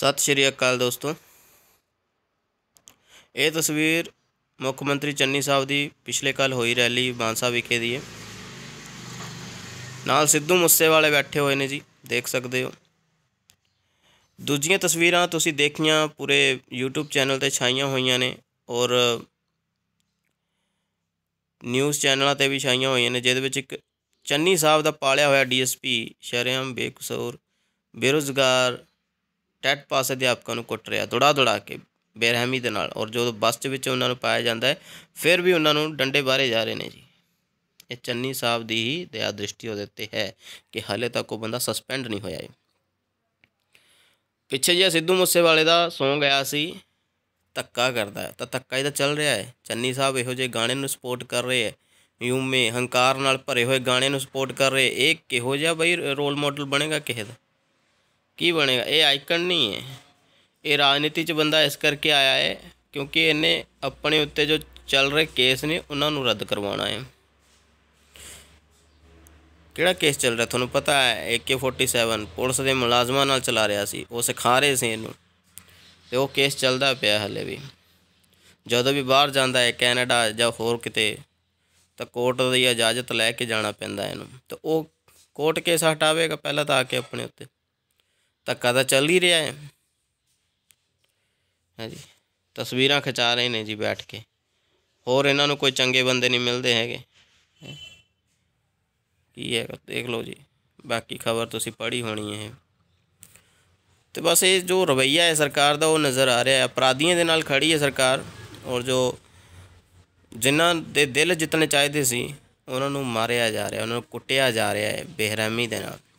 ਸਤਿ ਸ਼੍ਰੀ ਅਕਾਲ ਦੋਸਤੋ ਇਹ ਤਸਵੀਰ ਮੁੱਖ ਮੰਤਰੀ ਚੰਨੀ ਸਾਹਿਬ ਦੀ ਪਿਛਲੇ ਕੱਲ ਹੋਈ ਰੈਲੀ ਬਾਂਸਾ ਵਿਖੇ ਦੀ ਹੈ ਨਾਲ ਸਿੱਧੂ ਵਾਲੇ ਬੈਠੇ ਹੋਏ ਨੇ ਜੀ ਦੇਖ ਸਕਦੇ ਹੋ ਦੂਜੀਆਂ ਤਸਵੀਰਾਂ ਤੁਸੀਂ ਦੇਖੀਆਂ ਪੂਰੇ YouTube ਚੈਨਲ ਤੇ ਛਾਈਆਂ ਹੋਈਆਂ ਨੇ ਔਰ ਨਿਊਜ਼ ਚੈਨਲਾਂ ਤੇ ਵੀ ਛਾਈਆਂ ਹੋਈਆਂ ਨੇ ਜਿਹਦੇ ਵਿੱਚ ਇੱਕ ਚੰਨੀ ਸਾਹਿਬ ਦਾ ਪਾਲਿਆ ਹੋਇਆ ਡੀਐਸਪੀ ਸ਼ਰਿਆਮ ਬੇਕਸੂਰ ਬੇਰੋਜ਼ਗਾਰ ਟੈਟ ਪਾਸ ਅਧਿਆਪਕਾਂ ਨੂੰ ਕੁੱਟ ਰਿਹਾ ਦੁੜਾ ਦੁੜਾ ਕੇ ਬੇਰਹਿਮੀ ਦੇ ਨਾਲ ਔਰ ਜਦੋਂ ਬੱਸ ਦੇ ਵਿੱਚ ਉਹਨਾਂ ਨੂੰ ਪਾਇਆ ਜਾਂਦਾ ਹੈ ਫਿਰ ਵੀ ਉਹਨਾਂ ਨੂੰ ਡੰਡੇ ਬਾਰੇ ਜਾ ਰਹੇ ਨੇ ਜੀ ਇਹ ਚੰਨੀ ਸਾਹਿਬ ਦੀ ਹੀ ਦਇਆ ਦ੍ਰਿਸ਼ਟੀ ਉਹਦੇ ਉੱਤੇ ਹੈ ਕਿ ਹਾਲੇ ਤੱਕ ਉਹ ਬੰਦਾ ਸਸਪੈਂਡ ਨਹੀਂ ਹੋਇਆ ਹੈ ਪਿੱਛੇ ਜਿਹਾ ਸਿੱਧੂ ਮੂਸੇਵਾਲੇ ਦਾ Song ਆਇਆ ਸੀ ਤੱਕਾ ਕਰਦਾ ਤਾਂ ਹੀ ਇਹਦਾ ਚੱਲ ਰਿਹਾ ਹੈ ਚੰਨੀ ਸਾਹਿਬ ਇਹੋ ਜਿਹੇ ਗਾਣੇ ਨੂੰ ਸਪੋਰਟ ਕਰ ਰਹੇ ਹੈ ਯੂਮੇ ਹੰਕਾਰ ਨਾਲ ਭਰੇ ਹੋਏ ਗਾਣੇ ਨੂੰ ਸਪੋਰਟ ਕਰ ਰਹੇ ਇਹ ਕਿਹੋ ਜਿਹਾ ਬਈ ਰੋਲ ਮਾਡਲ ਬਣੇਗਾ ਕਿਸੇ ਦਾ ਕੀ ਬਣੇਗਾ ਇਹ ਆਈਕਨ ਨਹੀਂ ਹੈ ਇਹ ਰਾਜਨੀਤੀ 'ਚ ਬੰਦਾ ਇਸ ਕਰਕੇ ਆਇਆ ਹੈ ਕਿਉਂਕਿ ਇਹਨੇ ਆਪਣੇ ਉੱਤੇ ਜੋ ਚੱਲ ਰਹੇ ਕੇਸ ਨੇ ਉਹਨਾਂ ਨੂੰ ਰੱਦ ਕਰਵਾਉਣਾ ਹੈ ਕਿਹੜਾ ਕੇਸ ਚੱਲ ਰਿਹਾ ਤੁਹਾਨੂੰ ਪਤਾ ਹੈ AK47 ਪੁਲਿਸ ਦੇ ਮੁਲਾਜ਼ਮਾਂ ਨਾਲ ਚਲਾ ਰਿਹਾ ਸੀ ਉਹ ਸਿਖਾ ਰਹੇ ਸੀ ਇਹਨੂੰ ਤੇ ਉਹ ਕੇਸ ਚੱਲਦਾ ਪਿਆ ਹਲੇ ਵੀ ਜਦੋਂ ਵੀ ਬਾਹਰ ਜਾਂਦਾ ਹੈ ਕੈਨੇਡਾ ਜਾਂ ਹੋਰ ਕਿਤੇ ਤਾਂ ਕੋਰਟ ਦੀ ਇਜਾਜ਼ਤ ਲੈ ਕੇ ਜਾਣਾ ਪੈਂਦਾ ਇਹਨੂੰ ਤੇ ਉਹ ਕੋਰਟ ਕੇਸ ਹਟਾਵੇਗਾ ਪਹਿਲਾਂ ਤਾਂ ਆ ਕੇ ਆਪਣੇ ਉੱਤੇ ਧੱਕਾ ਤਾਂ ਚੱਲ ਹੀ ਰਿਹਾ ਹੈ ਹਾਂਜੀ ਤਸਵੀਰਾਂ ਖਿਚਾ ਰਹੇ ਨੇ ਜੀ ਬੈਠ ਕੇ ਹੋਰ ਇਹਨਾਂ ਨੂੰ ਕੋਈ ਚੰਗੇ ਬੰਦੇ ਨਹੀਂ ਮਿਲਦੇ ਹੈਗੇ ਕੀ ਹੈ ਦੇਖ ਲਓ ਜੀ ਬਾਕੀ ਖਬਰ ਤੁਸੀਂ ਪੜ੍ਹੀ ਹੋਣੀ ਹੈ ਤੇ ਬਸ ਇਹ ਜੋ ਰਵਈਆ ਹੈ ਸਰਕਾਰ ਦਾ ਉਹ ਨਜ਼ਰ ਆ ਰਿਹਾ ਹੈ ਅਪਰਾਧੀਆਂ ਦੇ ਨਾਲ ਖੜੀ ਹੈ ਸਰਕਾਰ ਔਰ ਜੋ ਜਿਨ੍ਹਾਂ ਦੇ ਦਿਲ ਜਿੱਤਣੇ ਚਾਹੀਦੇ ਸੀ ਉਹਨਾਂ ਨੂੰ ਮਾਰਿਆ ਜਾ ਰਿਹਾ ਉਹਨਾਂ ਨੂੰ ਕੁੱਟਿਆ ਜਾ ਰਿਹਾ ਹੈ ਬੇਰਹਿਮੀ ਦੇ ਨਾਲ